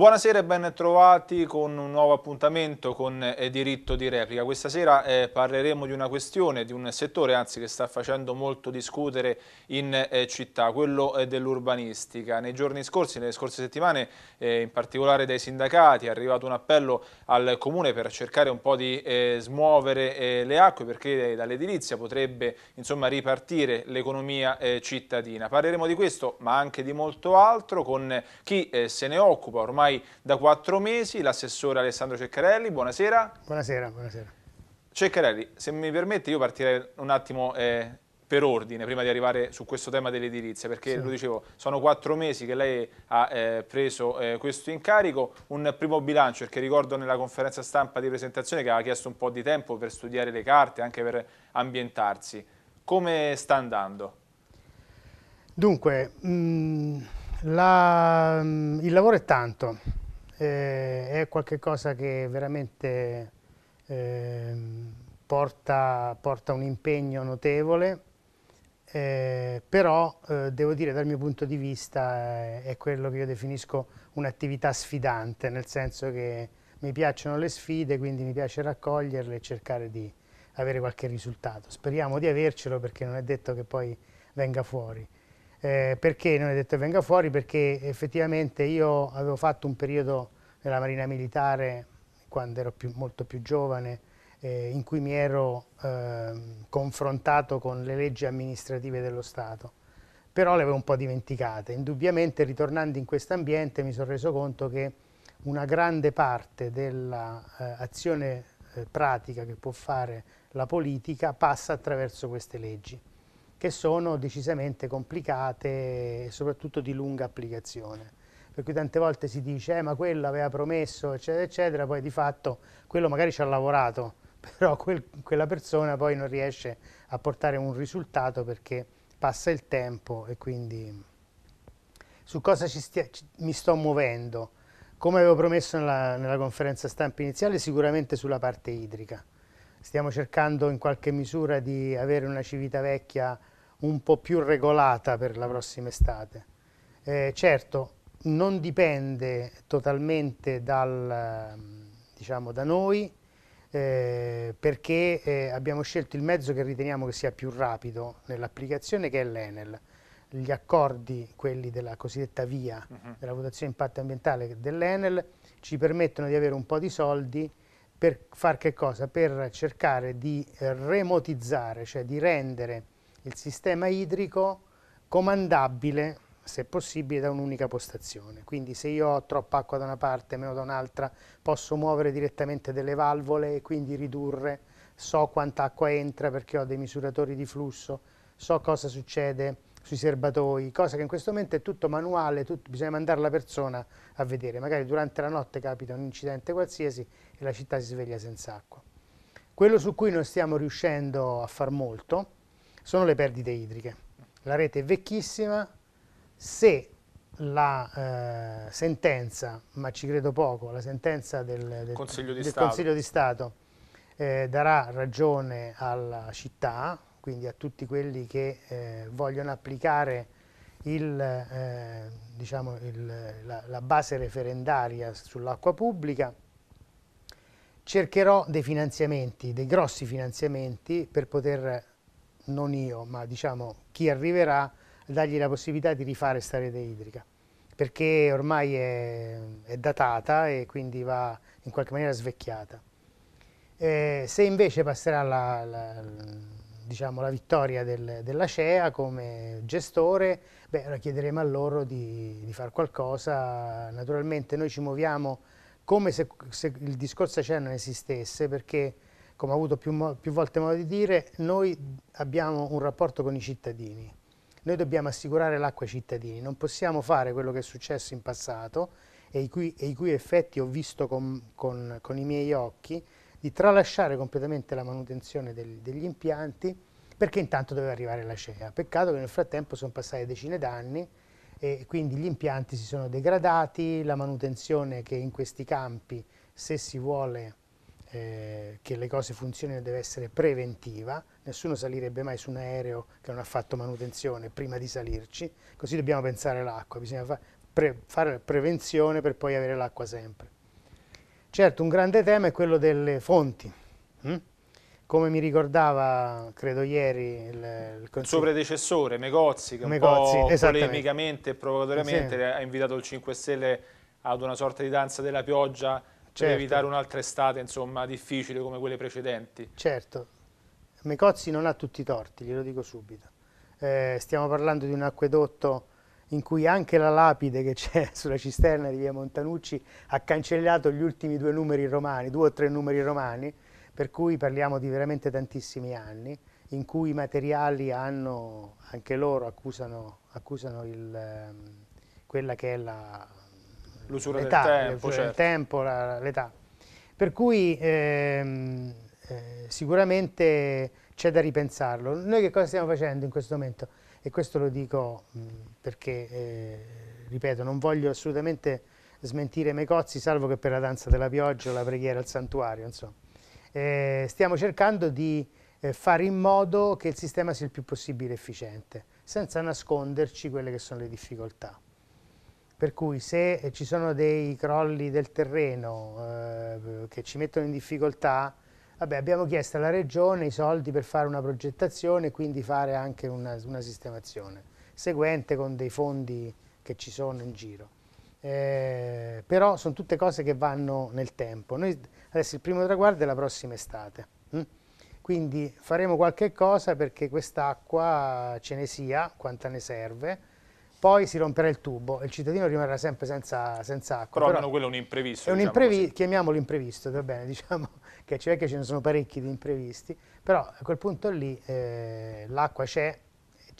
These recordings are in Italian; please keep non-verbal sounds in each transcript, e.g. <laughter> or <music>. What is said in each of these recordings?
Buonasera e ben trovati con un nuovo appuntamento con eh, diritto di replica. Questa sera eh, parleremo di una questione, di un settore anzi che sta facendo molto discutere in eh, città, quello eh, dell'urbanistica. Nei giorni scorsi, nelle scorse settimane, eh, in particolare dai sindacati, è arrivato un appello al Comune per cercare un po' di smuovere le acque perché dall'edilizia potrebbe insomma, ripartire l'economia cittadina. Parleremo di questo ma anche di molto altro con chi se ne occupa ormai ormai da quattro mesi, l'assessore Alessandro Ceccarelli. Buonasera. Buonasera, buonasera. Ceccarelli, se mi permette io partirei un attimo eh, per ordine, prima di arrivare su questo tema dell'edilizia, perché sì. lo dicevo, sono quattro mesi che lei ha eh, preso eh, questo incarico, un primo bilancio, perché ricordo nella conferenza stampa di presentazione che aveva chiesto un po' di tempo per studiare le carte, anche per ambientarsi. Come sta andando? Dunque, mh, mm, la, mm, il lavoro è tanto, eh, è qualcosa che veramente eh, porta, porta, un impegno notevole, eh, però eh, devo dire dal mio punto di vista eh, è quello che io definisco un'attività sfidante, nel senso che mi piacciono le sfide, quindi mi piace raccoglierle e cercare di avere qualche risultato. Speriamo di avercelo perché non è detto che poi venga fuori. Eh, perché non è detto che venga fuori? Perché effettivamente io avevo fatto un periodo nella Marina Militare, quando ero più, molto più giovane, eh, in cui mi ero eh, confrontato con le leggi amministrative dello Stato, però le avevo un po' dimenticate. Indubbiamente ritornando in questo ambiente mi sono reso conto che una grande parte dell'azione eh, eh, pratica che può fare la politica passa attraverso queste leggi che sono decisamente complicate e soprattutto di lunga applicazione. Per cui tante volte si dice, eh, ma quello aveva promesso, eccetera, eccetera, poi di fatto quello magari ci ha lavorato, <laughs> però quel, quella persona poi non riesce a portare un risultato perché passa il tempo e quindi su cosa stia, ci, mi sto muovendo. Come avevo promesso nella, nella, conferenza stampa iniziale, sicuramente sulla parte idrica. Stiamo cercando in qualche misura di avere una civita vecchia un po' più regolata per la prossima estate. Eh, certo, non dipende totalmente dal, ehm, diciamo, da noi, eh, perché eh, abbiamo scelto il mezzo che riteniamo che sia più rapido nell'applicazione, che è l'Enel. Gli accordi, quelli della cosiddetta VIA, uh mm-hmm. -huh. della votazione impatto ambientale dell'Enel, ci permettono di avere un po' di soldi per far che cosa? Per cercare di eh, remotizzare, cioè di rendere il sistema idrico comandabile, se possibile, da un'unica postazione. Quindi se io ho troppa acqua da una parte e meno da un'altra, posso muovere direttamente delle valvole e quindi ridurre, so quanta acqua entra perché ho dei misuratori di flusso, so cosa succede sui serbatoi, cosa che in questo momento è tutto manuale, tutto, bisogna mandare la persona a vedere, magari durante la notte capita un incidente qualsiasi e la città si sveglia senza acqua. Quello su cui non stiamo riuscendo a far molto sono le perdite idriche. La rete è vecchissima, se la eh, sentenza, ma ci credo poco, la sentenza del, del, Consiglio, di del Consiglio, di Stato eh, darà ragione alla città, quindi a tutti quelli che eh, vogliono applicare il, eh, diciamo il, la, la base referendaria sull'acqua pubblica, cercherò dei finanziamenti, dei grossi finanziamenti per poter non io, ma diciamo chi arriverà, dargli la possibilità di rifare questa rete idrica, perché ormai è, è datata e quindi va in qualche maniera svecchiata. Eh, se invece passerà la, la, diciamo, la vittoria del, della CEA come gestore, beh, allora chiederemo a loro di, di fare qualcosa. Naturalmente noi ci muoviamo come se, se il discorso CEA non esistesse, perché come ho avuto più, più volte modo di dire, noi abbiamo un rapporto con i cittadini. Noi dobbiamo assicurare l'acqua ai cittadini, non possiamo fare quello che è successo in passato e i cui, e i cui effetti ho visto con, con, con, i miei occhi, di tralasciare completamente la manutenzione del, degli impianti perché intanto doveva arrivare la CEA. Peccato che nel frattempo sono passate decine d'anni e quindi gli impianti si sono degradati, la manutenzione che in questi campi, se si vuole eh, che le cose funzionino deve essere preventiva, nessuno salirebbe mai su un aereo che non ha fatto manutenzione prima di salirci, così dobbiamo pensare all'acqua, bisogna fa pre fare prevenzione per poi avere l'acqua sempre. Certo, un grande tema è quello delle fonti. Hm? come mi ricordava, credo ieri, il, il, il suo predecessore Megozzi, che Megozzi, un po' polemicamente e provocatoriamente sì. ha invitato il 5 Stelle ad una sorta di danza della pioggia certo. evitare un'altra estate insomma, difficile come quelle precedenti. Certo, Mecozzi non ha tutti i torti, glielo dico subito. Eh, stiamo parlando di un acquedotto in cui anche la lapide che c'è <laughs> sulla cisterna di via Montanucci ha cancellato gli ultimi due numeri romani, due o tre numeri romani, per cui parliamo di veramente tantissimi anni, in cui i materiali hanno, anche loro accusano, accusano il, ehm, quella che è la, l'usura del tempo, l'età, certo. tempo, l'età. Per cui ehm, eh, sicuramente c'è da ripensarlo. Noi che cosa stiamo facendo in questo momento? E questo lo dico mh, perché, eh, ripeto, non voglio assolutamente smentire Mecozzi, salvo che per la danza della pioggia o la preghiera al santuario, insomma. Eh, stiamo cercando di eh, fare in modo che il sistema sia il più possibile efficiente, senza nasconderci quelle che sono le difficoltà per cui se eh, ci sono dei crolli del terreno eh, che ci mettono in difficoltà, vabbè, abbiamo chiesto alla Regione i soldi per fare una progettazione e quindi fare anche una, una, sistemazione seguente con dei fondi che ci sono in giro. Eh, però sono tutte cose che vanno nel tempo. Noi adesso il primo traguardo è la prossima estate. Hm? Quindi faremo qualche cosa perché quest'acqua ce ne sia, quanta ne serve, poi si romperà il tubo e il cittadino rimarrà sempre senza, senza acqua. Però, però almeno quello è un imprevisto. È un diciamo imprevi chiamiamolo imprevisto, va bene, <laughs> diciamo che, che ce ne sono parecchi di imprevisti, però a quel punto lì eh, l'acqua c'è,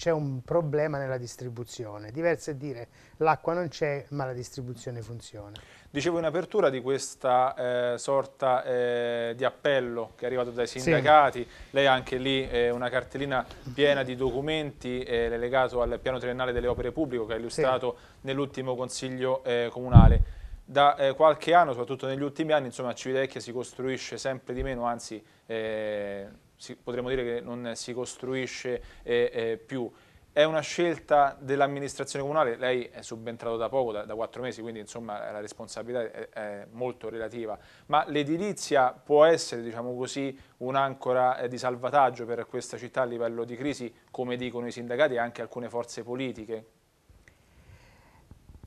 c'è un problema nella distribuzione. Diverso è dire l'acqua non c'è ma la distribuzione funziona. Dicevo in apertura di questa eh, sorta eh, di appello che è arrivato dai sindacati, sì. lei ha anche lì eh, una cartellina piena di documenti eh, legato al piano triennale delle opere pubbliche che ha illustrato sì. nell'ultimo consiglio eh, comunale da eh, qualche anno, soprattutto negli ultimi anni, insomma, a Civitavecchia si costruisce sempre di meno, anzi eh, si, potremmo dire che non si costruisce eh, eh, più. È una scelta dell'amministrazione comunale, lei è subentrato da poco, da, quattro mesi, quindi insomma la responsabilità è, è molto relativa, ma l'edilizia può essere, diciamo così, un'ancora eh, di salvataggio per questa città a livello di crisi, come dicono i sindacati e anche alcune forze politiche?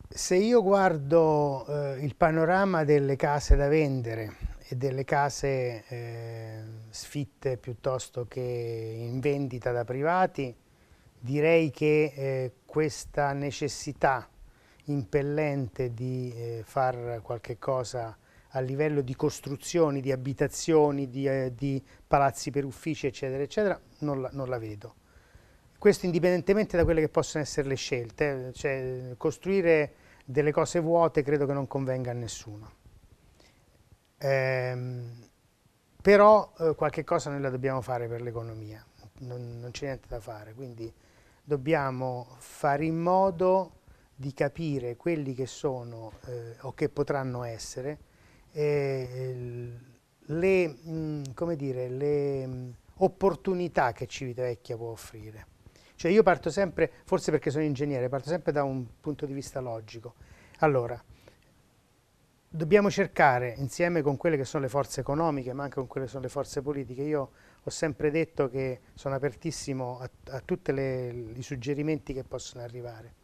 Se io guardo eh, il panorama delle case da vendere e delle case eh, sfitte piuttosto che in vendita da privati, direi che eh, questa necessità impellente di eh, far qualche cosa a livello di costruzioni, di abitazioni, di, eh, di palazzi per uffici, eccetera, eccetera, non la, non la vedo. Questo indipendentemente da quelle che possono essere le scelte, eh, cioè costruire delle cose vuote credo che non convenga a nessuno. Ehm, però eh, qualche cosa noi la dobbiamo fare per l'economia, non, non c'è niente da fare, quindi dobbiamo fare in modo di capire quelli che sono eh, o che potranno essere eh, le, mh, mm, dire, le mh, mm, opportunità che Civitavecchia può offrire. Cioè io parto sempre, forse perché sono ingegnere, parto sempre da un punto di vista logico. Allora, dobbiamo cercare insieme con quelle che sono le forze economiche ma anche con quelle che sono le forze politiche io ho sempre detto che sono apertissimo a, a tutti i suggerimenti che possono arrivare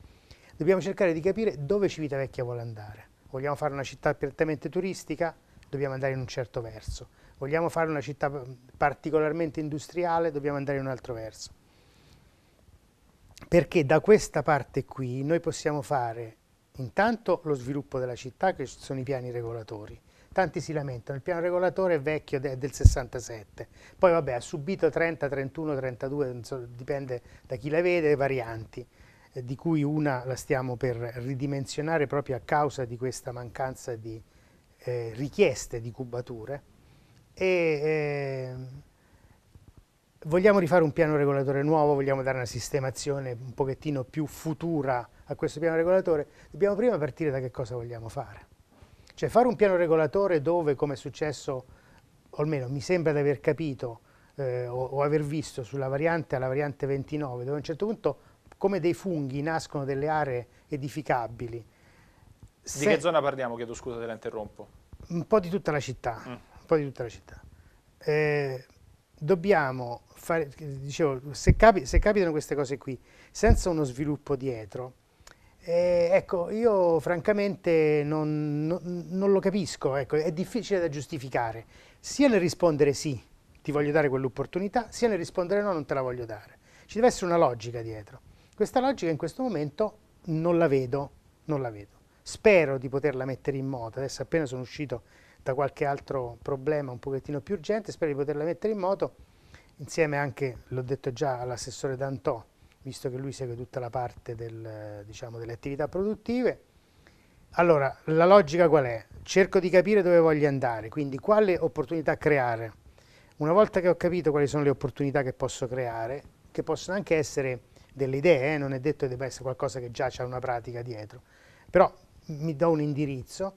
dobbiamo cercare di capire dove Civitavecchia vuole andare vogliamo fare una città prettamente turistica dobbiamo andare in un certo verso vogliamo fare una città particolarmente industriale dobbiamo andare in un altro verso perché da questa parte qui noi possiamo fare Intanto lo sviluppo della città, che sono i piani regolatori. Tanti si lamentano, il piano regolatore è vecchio, è del 67, poi vabbè ha subito 30, 31, 32, so, dipende da chi la vede, varianti, eh, di cui una la stiamo per ridimensionare proprio a causa di questa mancanza di eh, richieste di cubature. E, eh, vogliamo rifare un piano regolatore nuovo, vogliamo dare una sistemazione un pochettino più futura a questo piano regolatore, dobbiamo prima partire da che cosa vogliamo fare. Cioè fare un piano regolatore dove, come è successo, o almeno mi sembra di aver capito eh, o, o aver visto sulla variante alla variante 29, dove a un certo punto come dei funghi nascono delle aree edificabili. Se di che zona parliamo? Chiedo scusa se la interrompo. Un po' di tutta la città. Mm. Un po' di tutta la città. Eh, dobbiamo fare, dicevo, se, capi, se capitano queste cose qui, senza uno sviluppo dietro, eh, ecco, io francamente non, non, non lo capisco, ecco, è difficile da giustificare, sia nel rispondere sì, ti voglio dare quell'opportunità, sia nel rispondere no, non te la voglio dare. Ci deve essere una logica dietro. Questa logica in questo momento non la vedo, non la vedo. Spero di poterla mettere in moto, adesso appena sono uscito da qualche altro problema un pochettino più urgente, spero di poterla mettere in moto insieme anche, l'ho detto già, all'assessore D'Antò, visto che lui segue tutta la parte del, diciamo, delle attività produttive. Allora, la logica qual è? Cerco di capire dove voglio andare, quindi quale opportunità creare. Una volta che ho capito quali sono le opportunità che posso creare, che possono anche essere delle idee, eh, non è detto che debba essere qualcosa che già c'è una pratica dietro, però mi do un indirizzo,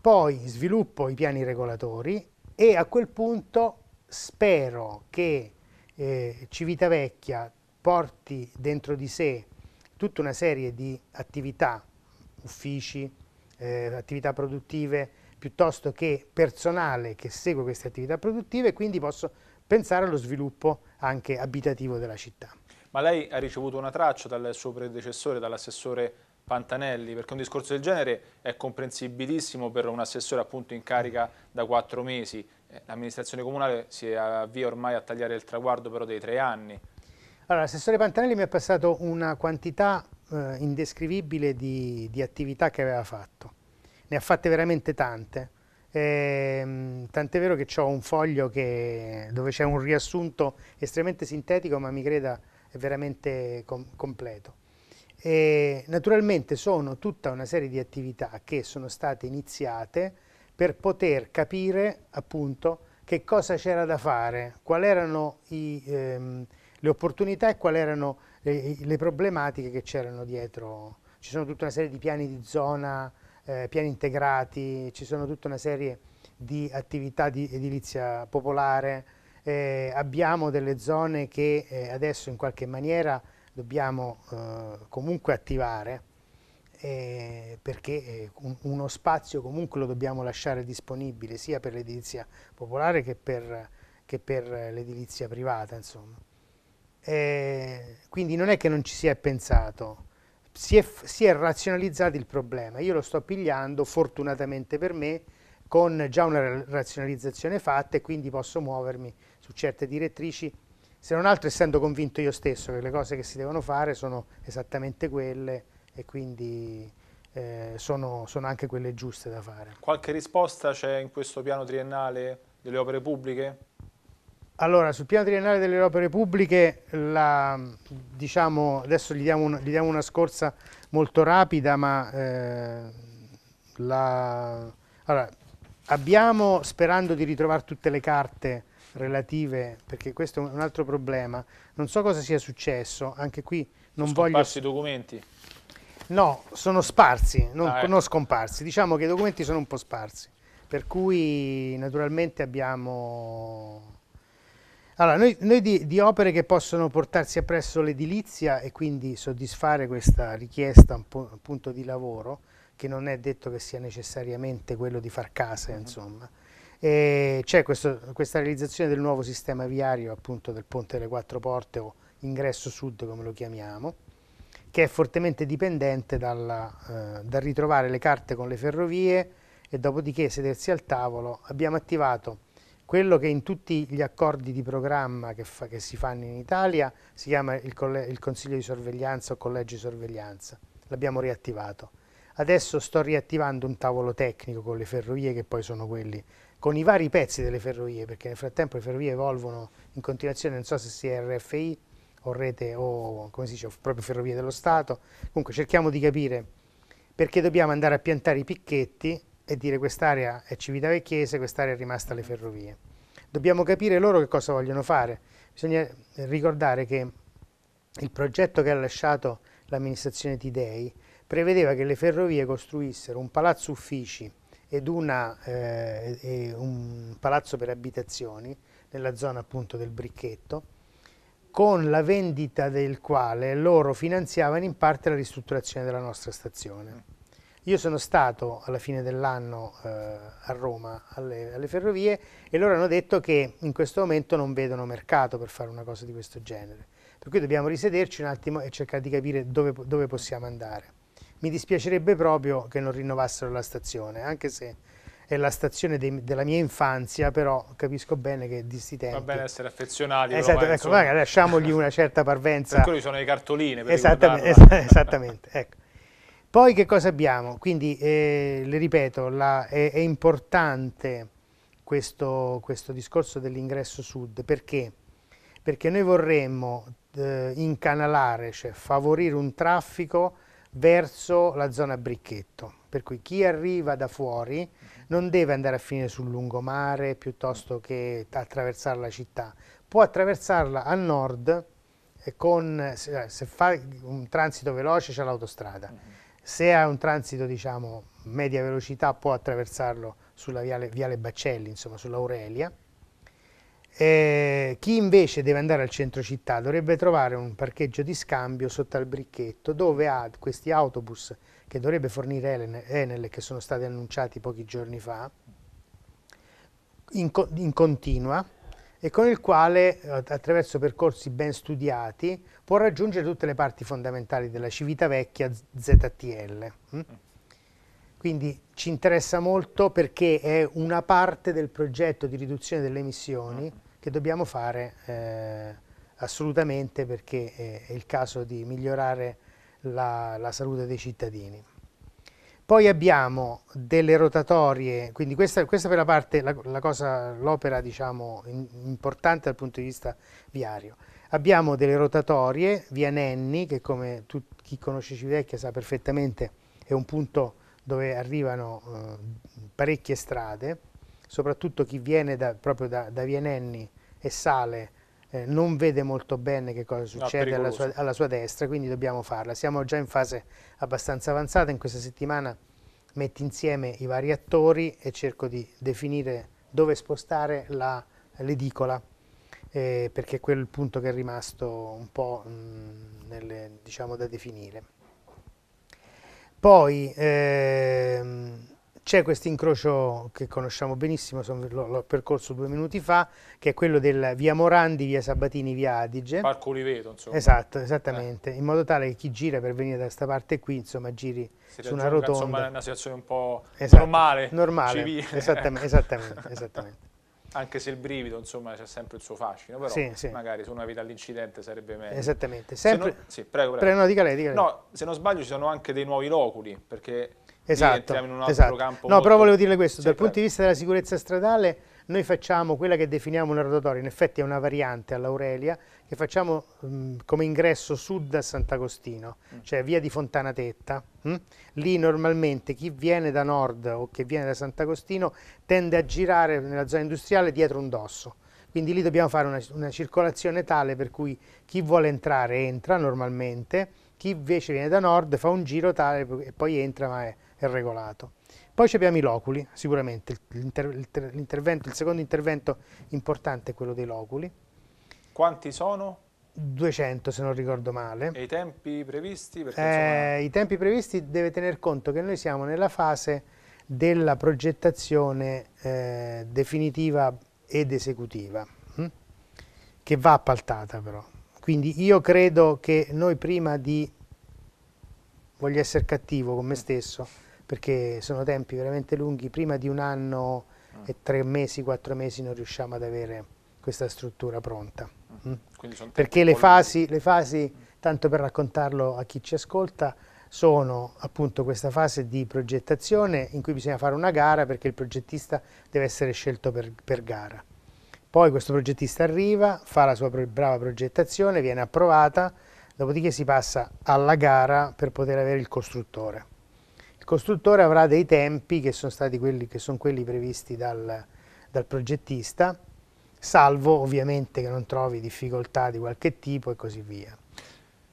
poi sviluppo i piani regolatori e a quel punto spero che eh, Civitavecchia porti dentro di sé tutta una serie di attività, uffici, eh, attività produttive, piuttosto che personale che segue queste attività produttive, quindi posso pensare allo sviluppo anche abitativo della città. Ma lei ha ricevuto una traccia dal suo predecessore, dall'assessore Pantanelli, perché un discorso del genere è comprensibilissimo per un assessore appunto in carica da quattro mesi. Eh, l'amministrazione comunale si avvia ormai a tagliare il traguardo però dei tre anni. Allora, l'assessore Pantanelli mi ha passato una quantità eh, indescrivibile di, di, attività che aveva fatto. Ne ha fatte veramente tante. Ehm, tant'è vero che ho un foglio che, dove c'è un riassunto estremamente sintetico, ma mi creda è veramente com completo. E, naturalmente sono tutta una serie di attività che sono state iniziate per poter capire appunto che cosa c'era da fare, quali erano i... Ehm, le opportunità e quali erano le, eh, le problematiche che c'erano dietro. Ci sono tutta una serie di piani di zona, eh, piani integrati, ci sono tutta una serie di attività di edilizia popolare, eh, abbiamo delle zone che eh, adesso in qualche maniera dobbiamo eh, comunque attivare eh, perché un, uno spazio comunque lo dobbiamo lasciare disponibile sia per l'edilizia popolare che per, che per l'edilizia privata. Insomma. Eh, quindi non è che non ci si è pensato, si è, si è razionalizzato il problema. Io lo sto pigliando, fortunatamente per me, con già una razionalizzazione fatta e quindi posso muovermi su certe direttrici, se non altro essendo convinto io stesso che le cose che si devono fare sono esattamente quelle e quindi eh, sono, sono, anche quelle giuste da fare. Qualche risposta c'è in questo piano triennale delle opere pubbliche? Allora, sul piano triennale delle opere pubbliche, la, diciamo, adesso gli diamo, un, gli diamo, una scorsa molto rapida, ma eh, la, allora, abbiamo, sperando di ritrovare tutte le carte relative, perché questo è un altro problema, non so cosa sia successo, anche qui non Scomparsi voglio... Scomparsi i documenti? No, sono sparsi, non, ah, eh. non scomparsi, diciamo che i documenti sono un po' sparsi, per cui naturalmente abbiamo allora, noi, noi di, di, opere che possono portarsi appresso l'edilizia e quindi soddisfare questa richiesta appunto di lavoro, che non è detto che sia necessariamente quello di far casa, mm -hmm. insomma, c'è questa realizzazione del nuovo sistema viario appunto del Ponte delle Quattro Porte o ingresso sud come lo chiamiamo, che è fortemente dipendente dalla, eh, dal ritrovare le carte con le ferrovie e dopodiché sedersi al tavolo. Abbiamo attivato quello che in tutti gli accordi di programma che, fa, che si fanno in Italia si chiama il, il Consiglio di Sorveglianza o Collegio di Sorveglianza, l'abbiamo riattivato. Adesso sto riattivando un tavolo tecnico con le ferrovie che poi sono quelli, con i vari pezzi delle ferrovie, perché nel frattempo le ferrovie evolvono in continuazione, non so se sia RFI o rete o come si dice, proprio ferrovie dello Stato. Comunque cerchiamo di capire perché dobbiamo andare a piantare i picchetti e dire quest'area è Civitavecchiese, quest'area è rimasta alle ferrovie. Dobbiamo capire loro che cosa vogliono fare. Bisogna eh, ricordare che il progetto che ha lasciato l'amministrazione Tidei prevedeva che le ferrovie costruissero un palazzo uffici ed una, eh, e un palazzo per abitazioni nella zona appunto del Bricchetto con la vendita del quale loro finanziavano in parte la ristrutturazione della nostra stazione. Io sono stato alla fine dell'anno eh, a Roma alle, alle, ferrovie e loro hanno detto che in questo momento non vedono mercato per fare una cosa di questo genere. Per cui dobbiamo risederci un attimo e cercare di capire dove, dove possiamo andare. Mi dispiacerebbe proprio che non rinnovassero la stazione, anche se è la stazione de della mia infanzia, però capisco bene che di sti tempi... Va bene essere affezionati. Esatto, ecco, insomma... lasciamogli una certa parvenza. Per quello sono le cartoline. Per esattamente, es esattamente ecco. Poi che cosa abbiamo? Quindi, eh, le ripeto, la, è, è, importante questo, questo discorso dell'ingresso sud, perché? Perché noi vorremmo eh, incanalare, cioè favorire un traffico verso la zona bricchetto, per cui chi arriva da fuori non deve andare a finire sul lungomare piuttosto che attraversare la città, può attraversarla a nord eh, con, se, se fa un transito veloce c'è l'autostrada se ha un transito diciamo, media velocità può attraversarlo sulla viale, viale Baccelli, insomma sull'Aurelia. Eh, chi invece deve andare al centro città dovrebbe trovare un parcheggio di scambio sotto al bricchetto dove ha questi autobus che dovrebbe fornire Enel che sono stati annunciati pochi giorni fa in, co in continua e con il quale eh, attraverso percorsi ben studiati può raggiungere tutte le parti fondamentali della Civitavecchia ZTL. Mm? Quindi ci interessa molto perché è una parte del progetto di riduzione delle emissioni che dobbiamo fare eh, assolutamente perché è il caso di migliorare la, la salute dei cittadini. Poi abbiamo delle rotatorie, quindi questa, questa per la parte, l'opera diciamo, importante dal punto di vista viario. Abbiamo delle rotatorie, via Nenni, che come tu, chi conosce Civitavecchia sa perfettamente è un punto dove arrivano eh, parecchie strade, soprattutto chi viene da, proprio da, da via Nenni e sale eh, non vede molto bene che cosa ah, succede no, alla, sua, alla, sua, destra, quindi dobbiamo farla. Siamo già in fase abbastanza avanzata, in questa settimana metto insieme i vari attori e cerco di definire dove spostare l'edicola eh, perché è quel punto che è rimasto un po' mh, mm, nelle, diciamo, da definire. Poi ehm, c'è questo incrocio che conosciamo benissimo, l'ho percorso due minuti fa, che è quello del via Morandi, via Sabatini, via Adige. Parco Oliveto, insomma. Esatto, esattamente, eh. in modo tale che chi gira per venire da questa parte qui, insomma, giri si su una rotonda. Insomma, è una situazione un po' esatto, normale, normale. Esattamente, esattamente, esattamente anche se il brivido insomma c'è sempre il suo fascino, però sì, sì. magari su una vita all'incidente sarebbe meglio. Esattamente, sempre... Se non, sì, prego, prego. prego no, dica lei, dica lei. No, se non sbaglio ci sono anche dei nuovi loculi, perché esatto, entriamo in un altro esatto. campo. No, molto... però volevo dirle questo, sì, dal prego. punto di vista della sicurezza stradale noi facciamo quella che definiamo una rotatoria, in effetti è una variante all'Aurelia, che facciamo mh, mm, come ingresso sud a Sant'Agostino, mm. cioè via di Fontanatetta. Mh? Mm? Lì normalmente chi viene da nord o che viene da Sant'Agostino tende a girare nella zona industriale dietro un dosso. Quindi lì dobbiamo fare una, una circolazione tale per cui chi vuole entrare entra normalmente, chi invece viene da nord fa un giro tale e poi entra ma è, è regolato. Poi abbiamo i loculi, sicuramente, l'intervento, il secondo intervento importante è quello dei loculi. Quanti sono? 200 se non ricordo male. E i tempi previsti? Eh, I tempi previsti deve tener conto che noi siamo nella fase della progettazione eh, definitiva ed esecutiva, hm? che va appaltata però. Quindi io credo che noi prima di, voglio essere cattivo con me mm. stesso, perché sono tempi veramente lunghi, prima di un anno e tre mesi, quattro mesi non riusciamo ad avere questa struttura pronta. Mm-hmm. Mm. Perché le fasi, le fasi, tanto per raccontarlo a chi ci ascolta, sono appunto questa fase di progettazione in cui bisogna fare una gara perché il progettista deve essere scelto per, per gara. Poi questo progettista arriva, fa la sua brava progettazione, viene approvata, dopodiché si passa alla gara per poter avere il costruttore. Il costruttore avrà dei tempi che sono, stati quelli, che sono quelli previsti dal, dal progettista, salvo ovviamente che non trovi difficoltà di qualche tipo e così via.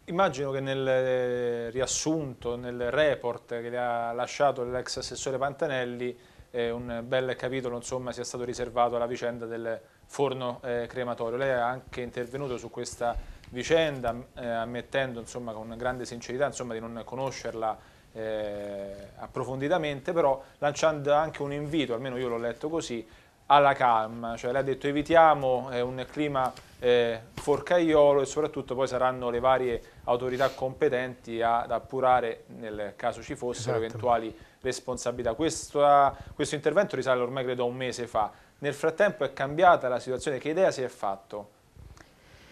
Immagino che nel eh, riassunto, nel report che le ha lasciato l'ex assessore Pantanelli, eh, un bel capitolo insomma, sia stato riservato alla vicenda del forno eh, crematorio. Lei è anche intervenuto su questa vicenda, eh, ammettendo insomma, con grande sincerità insomma, di non conoscerla eh, approfonditamente, però lanciando anche un invito, almeno io l'ho letto così, alla calma, cioè lei ha detto evitiamo eh, un clima eh, forcaiolo e soprattutto poi saranno le varie autorità competenti ad appurare nel caso ci fossero esatto. eventuali responsabilità. Questa, questo intervento risale ormai credo a un mese fa, nel frattempo è cambiata la situazione, che idea si è fatto?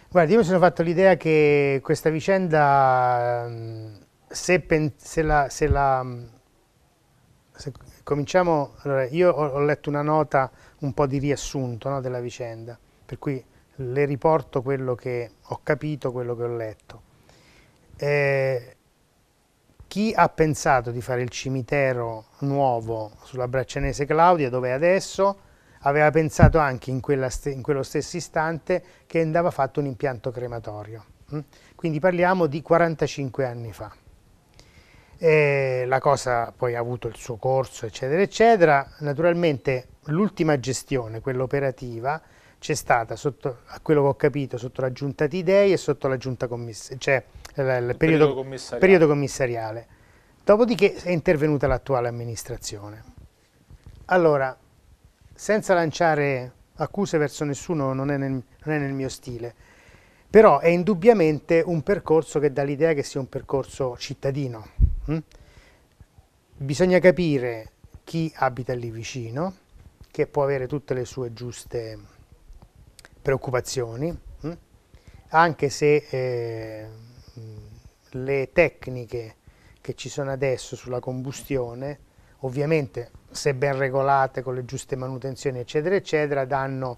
Guarda, io mi sono fatto l'idea che questa vicenda... Mh, se, pen, se, la, se la mm, se cominciamo, allora io ho, ho, letto una nota un po' di riassunto no, della vicenda, per cui le riporto quello che ho capito, quello che ho letto. Eh, chi ha pensato di fare il cimitero nuovo sulla Braccianese Claudia, dove è adesso, aveva pensato anche in, st in quello stesso istante che andava fatto un impianto crematorio. Mm? Quindi parliamo di 45 anni fa. E la cosa poi ha avuto il suo corso, eccetera, eccetera. Naturalmente l'ultima gestione, quella operativa, c'è stata, sotto, a quello che ho capito, sotto la giunta Tidei e sotto la giunta commissariale, cioè eh, il, il periodo, commissariale. periodo commissariale. Dopodiché è intervenuta l'attuale amministrazione. Allora, senza lanciare accuse verso nessuno non è, nel, non è nel, mio stile, però è indubbiamente un percorso che dà l'idea che sia un percorso cittadino, Mm? Bisogna capire chi abita lì vicino, che può avere tutte le sue giuste preoccupazioni, mm? anche se eh, le tecniche che ci sono adesso sulla combustione, ovviamente se ben regolate con le giuste manutenzioni eccetera eccetera, danno,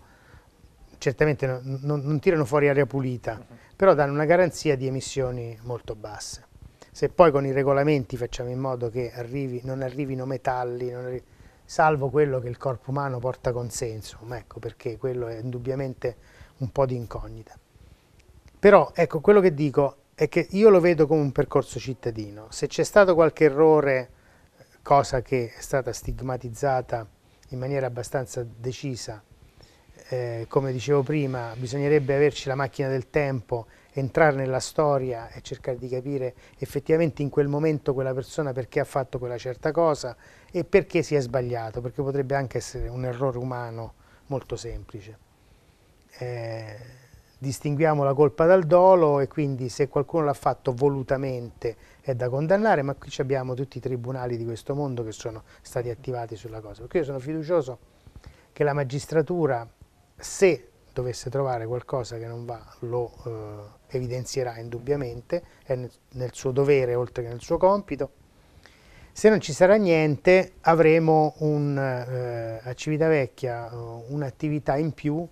certamente non, non tirano fuori aria pulita, mm-hmm. però danno una garanzia di emissioni molto basse se poi con i regolamenti facciamo in modo che arrivi, non arrivino metalli, non arri salvo quello che il corpo umano porta con senso, ma ecco perché quello è indubbiamente un po' di incognita. Però ecco, quello che dico è che io lo vedo come un percorso cittadino, se c'è stato qualche errore, cosa che è stata stigmatizzata in maniera abbastanza decisa eh, come dicevo prima, bisognerebbe averci la macchina del tempo, entrare nella storia e cercare di capire effettivamente in quel momento quella persona perché ha fatto quella certa cosa e perché si è sbagliato, perché potrebbe anche essere un errore umano molto semplice. Eh, distinguiamo la colpa dal dolo e quindi se qualcuno l'ha fatto volutamente è da condannare, ma qui abbiamo tutti i tribunali di questo mondo che sono stati attivati sulla cosa. Perché io sono fiducioso che la magistratura se dovesse trovare qualcosa che non va lo eh, evidenzierà indubbiamente, è nel suo dovere oltre che nel suo compito. Se non ci sarà niente avremo un, eh, a Civitavecchia eh, un'attività in più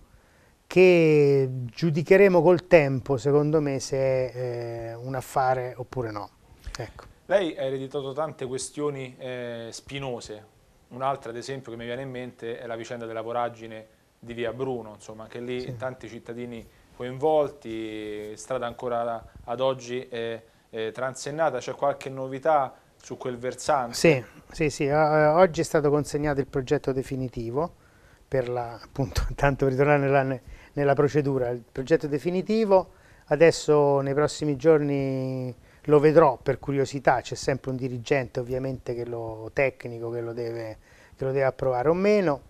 che giudicheremo col tempo secondo me se è eh, un affare oppure no. Ecco. Lei ha ereditato tante questioni eh, spinose, un'altra ad esempio che mi viene in mente è la vicenda della voragine di via Bruno, insomma, anche lì sì. tanti cittadini coinvolti, strada ancora ad oggi è, è transennata, c'è qualche novità su quel versante? Sì, sì, sì, oggi è stato consegnato il progetto definitivo, per la, appunto, <laughs> tanto ritornare nella, nella procedura, il progetto definitivo, adesso nei prossimi giorni lo vedrò per curiosità, c'è sempre un dirigente ovviamente che lo, tecnico che lo deve, che lo deve approvare o meno,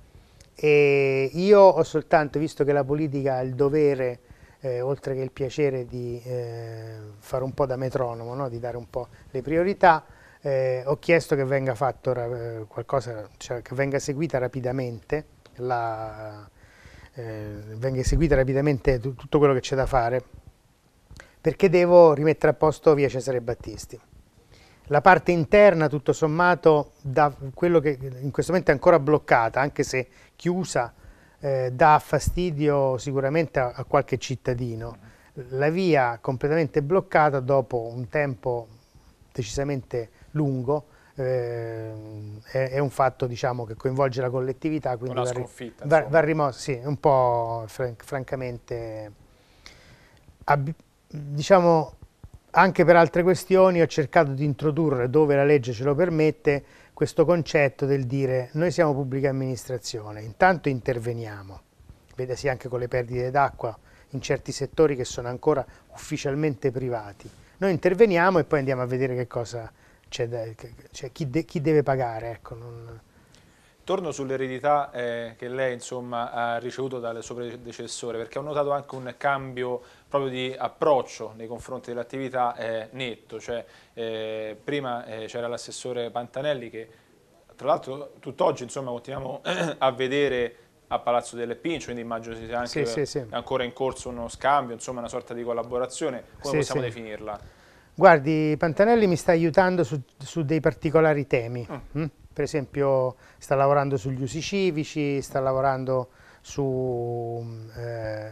e io ho soltanto visto che la politica ha il dovere, eh, oltre che il piacere, di eh, fare un po' da metronomo, no? di dare un po' le priorità, eh, ho chiesto che venga fatto eh, qualcosa, cioè che venga seguita rapidamente, la, eh, venga eseguita rapidamente tutto quello che c'è da fare, perché devo rimettere a posto via Cesare Battisti. La parte interna, tutto sommato, da quello che in questo momento è ancora bloccata, anche se chiusa eh, dà fastidio sicuramente a, a, qualche cittadino. La via completamente bloccata dopo un tempo decisamente lungo eh, è, è, un fatto diciamo, che coinvolge la collettività, quindi Una sconfitta, va, va rimosso, sì, un po' fran francamente, diciamo anche per altre questioni ho cercato di introdurre dove la legge ce lo permette questo concetto del dire noi siamo pubblica amministrazione, intanto interveniamo, vedasi anche con le perdite d'acqua in certi settori che sono ancora ufficialmente privati, noi interveniamo e poi andiamo a vedere che cosa c'è, cioè chi, de chi, deve pagare, ecco, non, Torno sull'eredità eh, che lei insomma, ha ricevuto dal suo predecessore, perché ho notato anche un cambio proprio di approccio nei confronti dell'attività eh, netto. Cioè, eh, prima eh, c'era l'assessore Pantanelli che tra l'altro tutt'oggi continuiamo <clears throat> a vedere a Palazzo delle Pinci, quindi immagino sia anche sì, sì, sì. ancora in corso uno scambio, insomma una sorta di collaborazione, come possiamo definirla? Guardi, Pantanelli mi sta aiutando su, su dei particolari temi. Mm. Mm? per esempio sta lavorando sugli usi civici, sta lavorando su mm, eh,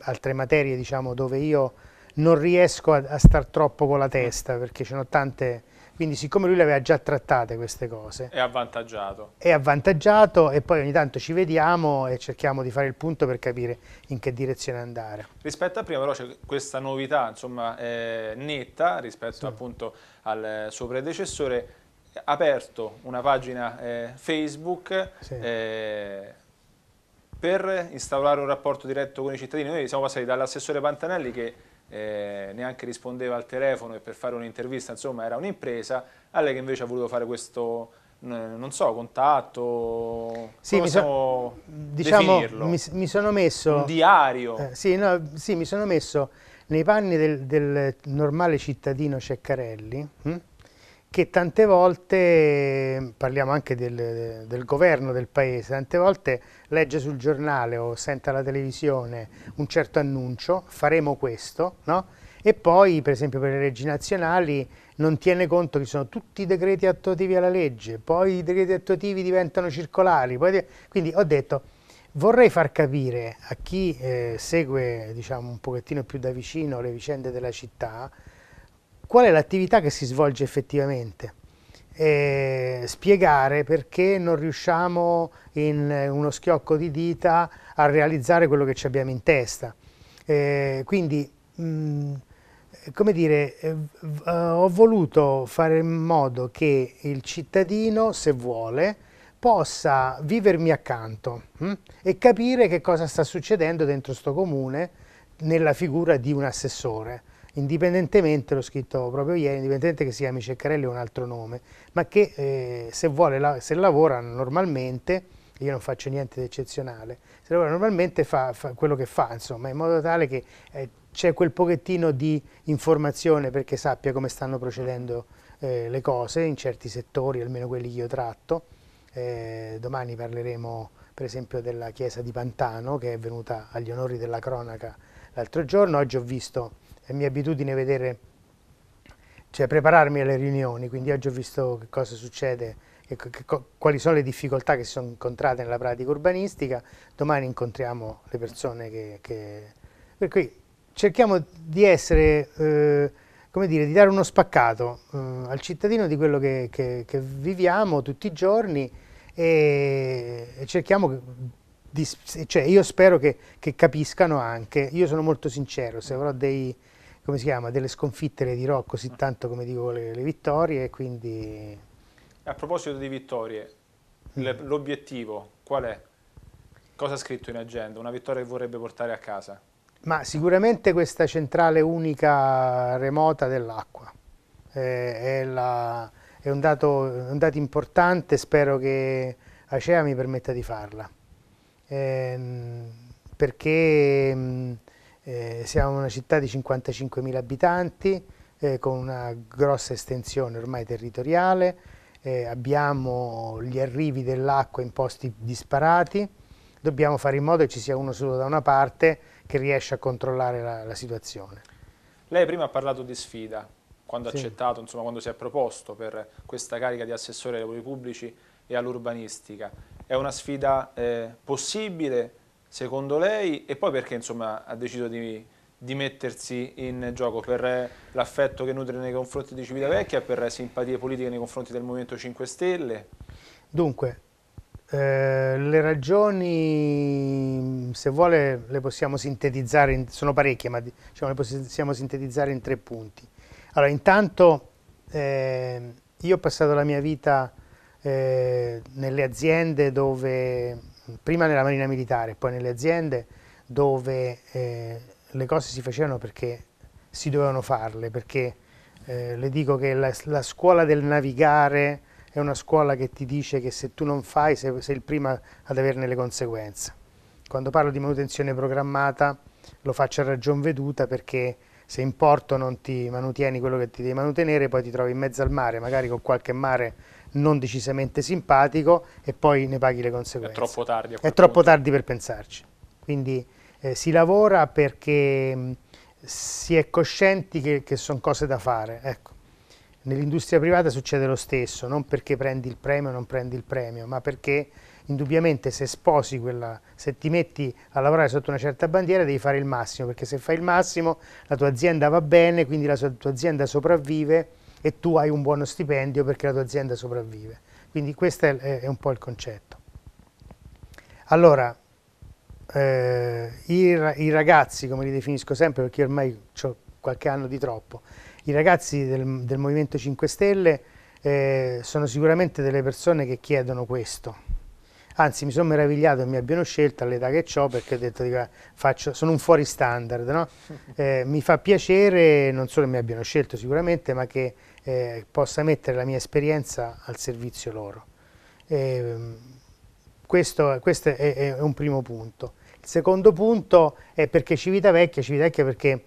altre materie diciamo, dove io non riesco a, a star troppo con la testa perché ce n'ho tante, quindi siccome lui le aveva già trattate queste cose. È avvantaggiato. È avvantaggiato e poi ogni tanto ci vediamo e cerchiamo di fare il punto per capire in che direzione andare. Rispetto a prima però c'è questa novità insomma, eh, netta rispetto sì. appunto al suo predecessore, aperto una pagina eh, Facebook sì. eh, per instaurare un rapporto diretto con i cittadini. Noi siamo passati dall'assessore Pantanelli che eh, neanche rispondeva al telefono e per fare un'intervista, insomma, era un'impresa, a lei che invece ha voluto fare questo, non so, contatto, sì, mi, so, diciamo, mi, mi sono messo... Un diario. Eh, sì, no, sì, mi sono messo nei panni del, del normale cittadino Ceccarelli, hm? che tante volte, parliamo anche del, del, governo del paese, tante volte legge sul giornale o sente alla televisione un certo annuncio, faremo questo, no? e poi per esempio per le leggi nazionali non tiene conto che sono tutti i decreti attuativi alla legge, poi i decreti attuativi diventano circolari, poi... quindi ho detto vorrei far capire a chi eh, segue diciamo, un pochettino più da vicino le vicende della città qual è l'attività che si svolge effettivamente e eh, spiegare perché non riusciamo in uno schiocco di dita a realizzare quello che ci abbiamo in testa. E eh, quindi, mh, mm, come dire, uh, ho voluto fare in modo che il cittadino, se vuole, possa vivermi accanto mh, mm, e capire che cosa sta succedendo dentro sto comune nella figura di un assessore indipendentemente, l'ho scritto proprio ieri, indipendentemente che si chiami Ceccarelli o un altro nome, ma che eh, se, vuole, la, se lavora normalmente, io non faccio niente di eccezionale, se lavora normalmente fa, fa quello che fa, insomma, in modo tale che eh, c'è quel pochettino di informazione perché sappia come stanno procedendo eh, le cose in certi settori, almeno quelli che io tratto. Eh, domani parleremo per esempio della chiesa di Pantano che è venuta agli onori della cronaca l'altro giorno, oggi ho visto è mia abitudine vedere, cioè prepararmi alle riunioni, quindi oggi ho visto che cosa succede, che, che, quali sono le difficoltà che si sono incontrate nella pratica urbanistica, domani incontriamo le persone che... che per cui cerchiamo di essere, eh, come dire, di dare uno spaccato eh, al cittadino di quello che, che, che, viviamo tutti i giorni e, e cerchiamo di, cioè io spero che, che capiscano anche, io sono molto sincero, se avrò dei, come si chiama, delle sconfitte le dirò così tanto come dico le, le vittorie, quindi... A proposito di vittorie, mm. l'obiettivo qual è? Cosa ha scritto in agenda? Una vittoria che vorrebbe portare a casa? Ma sicuramente questa centrale unica remota dell'acqua. Eh, è, la, è un, dato, un, dato, importante, spero che Acea mi permetta di farla. Eh, perché mm, eh, siamo una città di 55.000 abitanti, eh, con una grossa estensione ormai territoriale, eh, abbiamo gli arrivi dell'acqua in posti disparati, dobbiamo fare in modo che ci sia uno solo da una parte che riesce a controllare la, la situazione. Lei prima ha parlato di sfida, quando sì. ha accettato, insomma, quando si è proposto per questa carica di assessore ai lavori pubblici e all'urbanistica. È una sfida eh, possibile? secondo lei e poi perché insomma, ha deciso di, di, mettersi in gioco per l'affetto che nutre nei confronti di Civitavecchia, per simpatie politiche nei confronti del Movimento 5 Stelle? Dunque, eh, le ragioni, se vuole, le possiamo sintetizzare, in, sono parecchie, ma diciamo, le possiamo sintetizzare in tre punti. Allora, intanto eh, io ho passato la mia vita eh, nelle aziende dove prima nella marina militare e poi nelle aziende dove eh, le cose si facevano perché si dovevano farle, perché eh, le dico che la, la, scuola del navigare è una scuola che ti dice che se tu non fai sei, sei il primo ad averne le conseguenze. Quando parlo di manutenzione programmata lo faccio a ragion veduta perché se in porto non ti manutieni quello che ti devi manutenere poi ti trovi in mezzo al mare, magari con qualche mare non decisamente simpatico e poi ne paghi le conseguenze. È troppo tardi. È troppo punto. tardi per pensarci. Quindi eh, si lavora perché mh, mm, si è coscienti che, che sono cose da fare. Ecco. Nell'industria privata succede lo stesso, non perché prendi il premio o non prendi il premio, ma perché indubbiamente se sposi quella, se ti metti a lavorare sotto una certa bandiera devi fare il massimo, perché se fai il massimo la tua azienda va bene, quindi la tua azienda sopravvive e tu hai un buono stipendio perché la tua azienda sopravvive. Quindi questo è, è un po' il concetto. Allora, eh, i, i, ragazzi, come li definisco sempre perché ormai ho qualche anno di troppo, i ragazzi del, del Movimento 5 Stelle eh, sono sicuramente delle persone che chiedono questo. Anzi, mi sono meravigliato che mi abbiano scelto all'età che ho perché ho detto dico, eh, faccio, sono un fuori standard. No? <laughs> Eh, mi fa piacere non solo che mi abbiano scelto sicuramente, ma che eh, possa mettere la mia esperienza al servizio loro. E, ehm, questo, questo è, è, un primo punto. Il secondo punto è perché Civitavecchia, Civitavecchia perché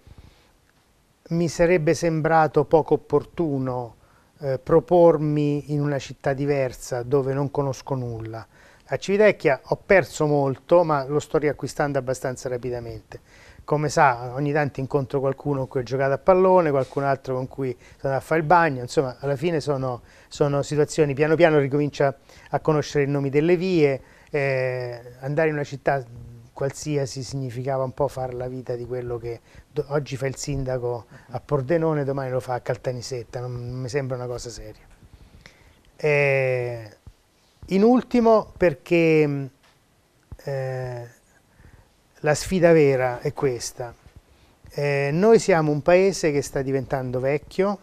mi sarebbe sembrato poco opportuno eh, propormi in una città diversa dove non conosco nulla. A Civitavecchia ho perso molto, ma lo sto riacquistando abbastanza rapidamente come sa ogni tanto incontro qualcuno con cui ho giocato a pallone, qualcun altro con cui sono andato a fare il bagno, insomma alla fine sono, sono situazioni, piano piano ricomincia a conoscere i nomi delle vie, eh, andare in una città qualsiasi significava un po' fare la vita di quello che oggi fa il sindaco a Pordenone, domani lo fa a Caltanisetta, non mi sembra una cosa seria. Eh, in ultimo perché mm, eh, la sfida vera è questa. Eh, noi siamo un paese che sta diventando vecchio,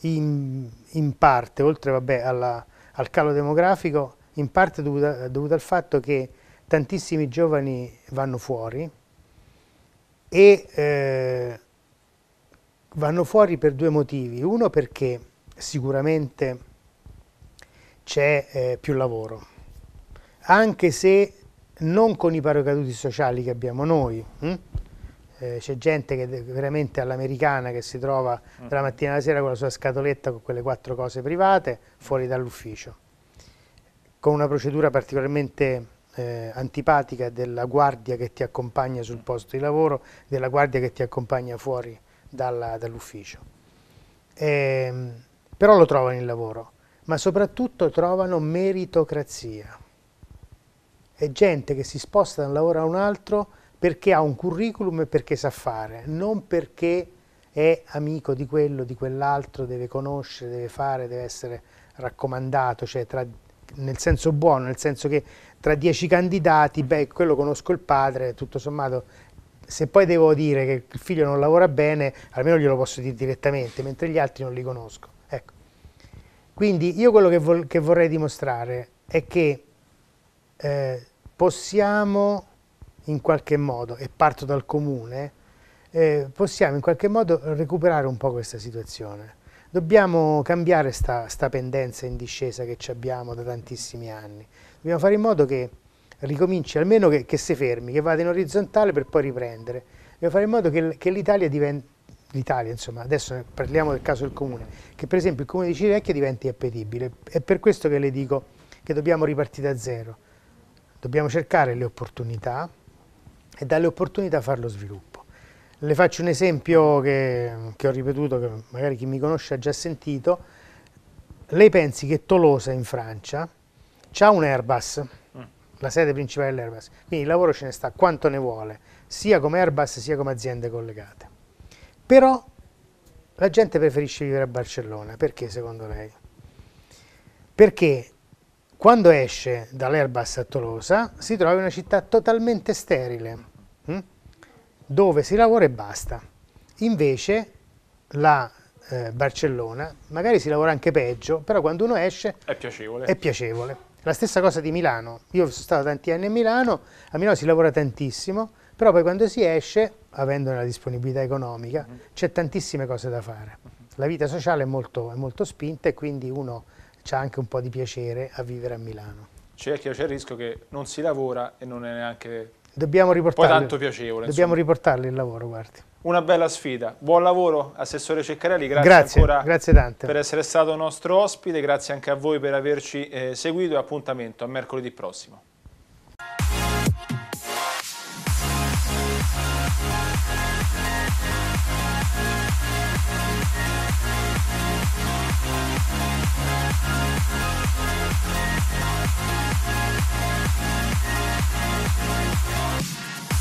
in, in parte, oltre vabbè, alla, al calo demografico, in parte dovuto, dovuto al fatto che tantissimi giovani vanno fuori e eh, vanno fuori per due motivi. Uno perché sicuramente c'è eh, più lavoro, anche se non con i paracaduti sociali che abbiamo noi. Hm? Eh, c'è gente che veramente all'americana che si trova dalla mm. mattina alla sera con la sua scatoletta con quelle quattro cose private fuori dall'ufficio, con una procedura particolarmente eh, antipatica della guardia che ti accompagna sul mm. posto di lavoro, della guardia che ti accompagna fuori dall'ufficio. Dall ehm, però lo trovano il lavoro, ma soprattutto trovano meritocrazia è gente che si sposta da un lavoro a un altro perché ha un curriculum e perché sa fare, non perché è amico di quello, di quell'altro, deve conoscere, deve fare, deve essere raccomandato, cioè tra, nel senso buono, nel senso che tra dieci candidati, beh, quello conosco il padre, tutto sommato, se poi devo dire che il figlio non lavora bene, almeno glielo posso dire direttamente, mentre gli altri non li conosco. Ecco. Quindi io quello che, che vorrei dimostrare è che eh, possiamo in qualche modo, e parto dal comune, eh, possiamo in qualche modo recuperare un po' questa situazione. Dobbiamo cambiare sta, sta pendenza in discesa che ci abbiamo da tantissimi anni. Dobbiamo fare in modo che ricominci, almeno che, che si fermi, che vada in orizzontale per poi riprendere. Dobbiamo fare in modo che, che l'Italia diventi l'Italia, insomma, adesso parliamo del caso del comune, che per esempio il comune di Cirecchia diventi appetibile. È per questo che le dico che dobbiamo ripartire da zero dobbiamo cercare le opportunità e dalle opportunità fare lo sviluppo. Le faccio un esempio che, che ho ripetuto, che magari chi mi conosce ha già sentito. Lei pensi che Tolosa in Francia ha un Airbus, mm. la sede principale dell'Airbus, quindi il lavoro ce ne sta quanto ne vuole, sia come Airbus sia come aziende collegate. Però la gente preferisce vivere a Barcellona, perché secondo lei? Perché quando esce dall'Erbas a Tolosa si trova in una città totalmente sterile, hm? dove si lavora e basta. Invece la eh, Barcellona, magari si lavora anche peggio, però quando uno esce è piacevole. è piacevole. La stessa cosa di Milano. Io sono stato tanti anni a Milano, a Milano si lavora tantissimo, però poi quando si esce, avendo una disponibilità economica, mhm. c'è tantissime cose da fare. La vita sociale è molto, è molto spinta e quindi uno c'è anche un po' di piacere a vivere a Milano. Cerchia c'è il rischio che non si lavora e non è neanche Dobbiamo poi tanto piacevole. Dobbiamo riportarli riportarlo il lavoro, guardi. Una bella sfida. Buon lavoro, Assessore Ceccarelli, grazie, grazie ancora grazie tante. per essere stato nostro ospite, grazie anche a voi per averci eh, seguito e appuntamento a mercoledì prossimo.